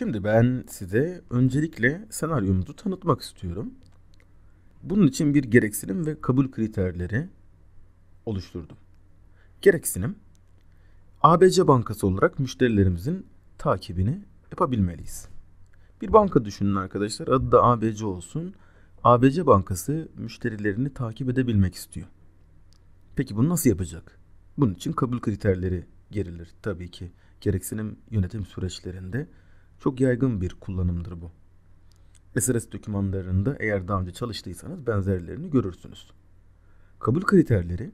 Şimdi ben size öncelikle senaryomuzu tanıtmak istiyorum. Bunun için bir gereksinim ve kabul kriterleri oluşturdum. Gereksinim ABC Bankası olarak müşterilerimizin takibini yapabilmeliyiz. Bir banka düşünün arkadaşlar. Adı da ABC olsun. ABC Bankası müşterilerini takip edebilmek istiyor. Peki bunu nasıl yapacak? Bunun için kabul kriterleri gerilir tabii ki. Gereksinim yönetim süreçlerinde çok yaygın bir kullanımdır bu. SRS dokümanlarında eğer daha önce çalıştıysanız benzerlerini görürsünüz. Kabul kriterleri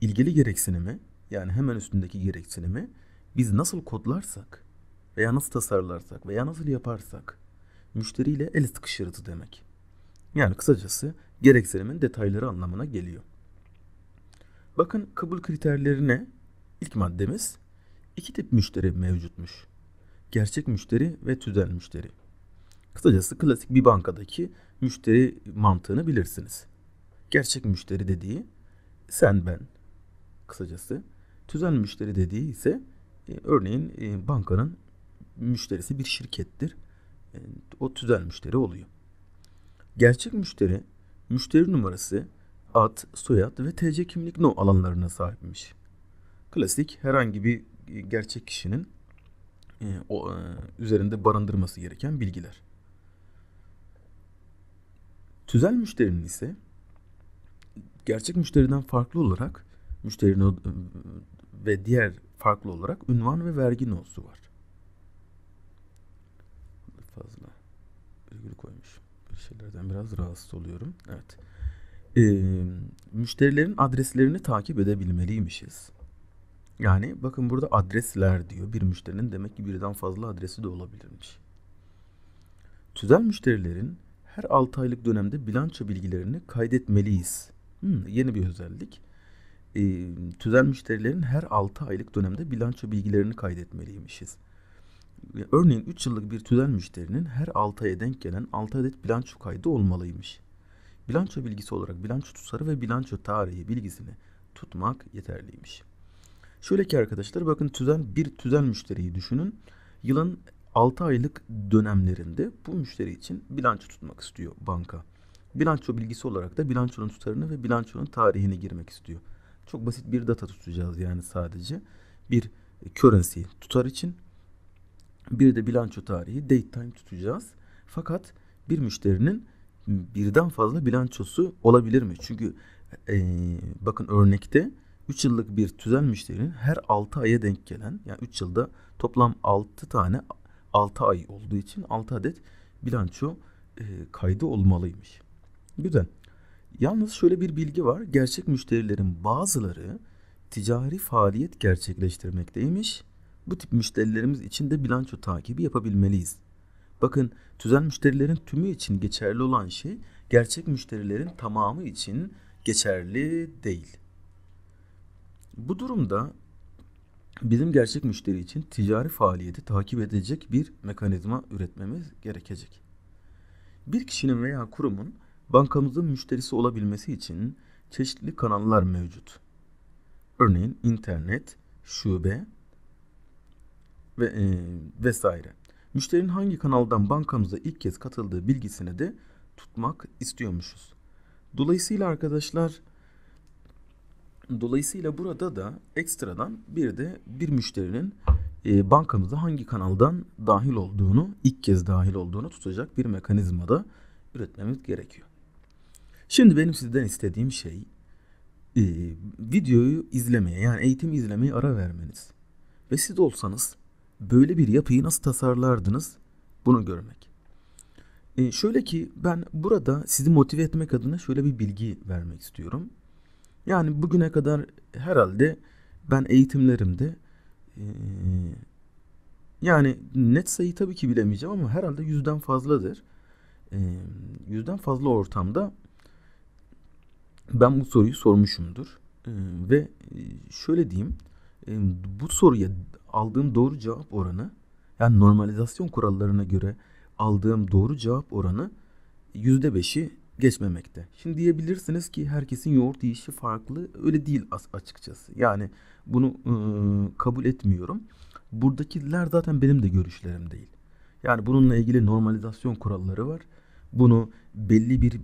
ilgili gereksinimi yani hemen üstündeki gereksinimi biz nasıl kodlarsak veya nasıl tasarlarsak veya nasıl yaparsak müşteriyle el sıkışırız demek. Yani kısacası gereksinimin detayları anlamına geliyor. Bakın kabul kriterlerine ilk maddemiz iki tip müşteri mevcutmuş gerçek müşteri ve tüzel müşteri. Kısacası klasik bir bankadaki müşteri mantığını bilirsiniz. Gerçek müşteri dediği sen ben kısacası. Tüzel müşteri dediği ise e, örneğin e, bankanın müşterisi bir şirkettir. E, o tüzel müşteri oluyor. Gerçek müşteri müşteri numarası, ad, soyad ve TC kimlik no alanlarına sahipmiş. Klasik herhangi bir e, gerçek kişinin ee, o, e, üzerinde barındırması gereken bilgiler. Tüzel müşterinin ise gerçek müşteriden farklı olarak müşterinin e, ve diğer farklı olarak ünvan ve vergi nosu var. Fazla virgül koymuş. Bir şeylerden biraz rahatsız oluyorum. Evet. Ee, müşterilerin adreslerini takip edebilmeliymişiz. Yani bakın burada adresler diyor. Bir müşterinin demek ki birden fazla adresi de olabilirmiş. Tüzel müşterilerin her 6 aylık dönemde bilanço bilgilerini kaydetmeliyiz. Hmm, yeni bir özellik. E, tüzel müşterilerin her 6 aylık dönemde bilanço bilgilerini kaydetmeliymişiz. Ee, örneğin 3 yıllık bir tüzel müşterinin her 6 aya denk gelen 6 adet bilanço kaydı olmalıymış. Bilanço bilgisi olarak bilanço tutarı ve bilanço tarihi bilgisini tutmak yeterliymiş. Şöyle ki arkadaşlar bakın tüzel bir tüzel müşteriyi düşünün. Yılın 6 aylık dönemlerinde bu müşteri için bilanço tutmak istiyor banka. Bilanço bilgisi olarak da bilançonun tutarını ve bilançonun tarihini girmek istiyor. Çok basit bir data tutacağız yani sadece. Bir currency tutar için bir de bilanço tarihi date time tutacağız. Fakat bir müşterinin birden fazla bilançosu olabilir mi? Çünkü e, bakın örnekte 3 yıllık bir tüzel müşterinin her 6 aya denk gelen yani 3 yılda toplam 6 tane 6 ay olduğu için 6 adet bilanço e, kaydı olmalıymış. Güzel. Yalnız şöyle bir bilgi var. Gerçek müşterilerin bazıları ticari faaliyet gerçekleştirmekteymiş. Bu tip müşterilerimiz için de bilanço takibi yapabilmeliyiz. Bakın tüzel müşterilerin tümü için geçerli olan şey gerçek müşterilerin tamamı için geçerli değil. Bu durumda bizim gerçek müşteri için ticari faaliyeti takip edecek bir mekanizma üretmemiz gerekecek. Bir kişinin veya kurumun bankamızın müşterisi olabilmesi için çeşitli kanallar mevcut. Örneğin internet, şube ve e, vesaire. Müşterinin hangi kanaldan bankamıza ilk kez katıldığı bilgisini de tutmak istiyormuşuz. Dolayısıyla arkadaşlar Dolayısıyla burada da ekstradan bir de bir müşterinin e, bankamızda hangi kanaldan dahil olduğunu, ilk kez dahil olduğunu tutacak bir mekanizma da üretmemiz gerekiyor. Şimdi benim sizden istediğim şey e, videoyu izlemeye yani eğitim izlemeye ara vermeniz. Ve siz olsanız böyle bir yapıyı nasıl tasarlardınız bunu görmek. E, şöyle ki ben burada sizi motive etmek adına şöyle bir bilgi vermek istiyorum. Yani bugüne kadar herhalde ben eğitimlerimde e, yani net sayı tabii ki bilemeyeceğim ama herhalde yüzden fazladır. E, yüzden fazla ortamda ben bu soruyu sormuşumdur. E, ve şöyle diyeyim e, bu soruya aldığım doğru cevap oranı yani normalizasyon kurallarına göre aldığım doğru cevap oranı yüzde beşi geçmemekte. Şimdi diyebilirsiniz ki herkesin yoğurt yiyişi farklı. Öyle değil açıkçası. Yani bunu e, kabul etmiyorum. Buradakiler zaten benim de görüşlerim değil. Yani bununla ilgili normalizasyon kuralları var. Bunu belli bir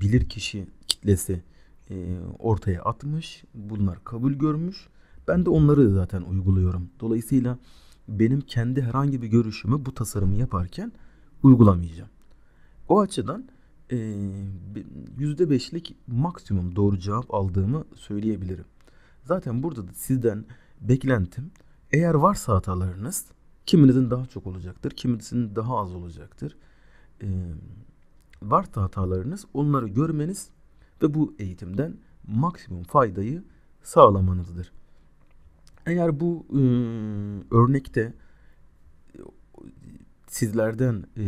bilir kişi kitlesi e, ortaya atmış. Bunlar kabul görmüş. Ben de onları zaten uyguluyorum. Dolayısıyla benim kendi herhangi bir görüşümü bu tasarımı yaparken uygulamayacağım. O açıdan e, ee, %5'lik maksimum doğru cevap aldığımı söyleyebilirim. Zaten burada da sizden beklentim eğer varsa hatalarınız kiminizin daha çok olacaktır, kiminizin daha az olacaktır. E, varsa hatalarınız onları görmeniz ve bu eğitimden maksimum faydayı sağlamanızdır. Eğer bu e, örnekte sizlerden e,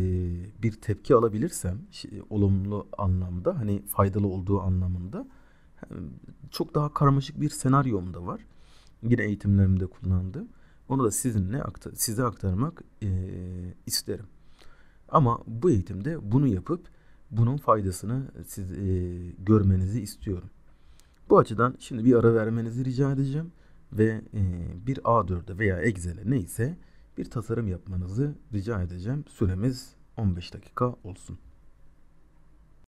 bir tepki alabilirsem şey, olumlu anlamda hani faydalı olduğu anlamında çok daha karmaşık bir senaryom da var. Yine eğitimlerimde kullandım. Onu da sizinle aktar, size aktarmak e, isterim. Ama bu eğitimde bunu yapıp bunun faydasını siz e, görmenizi istiyorum. Bu açıdan şimdi bir ara vermenizi rica edeceğim ve e, bir A4'e veya Excel'e neyse bir tasarım yapmanızı rica edeceğim. Süremiz 15 dakika olsun.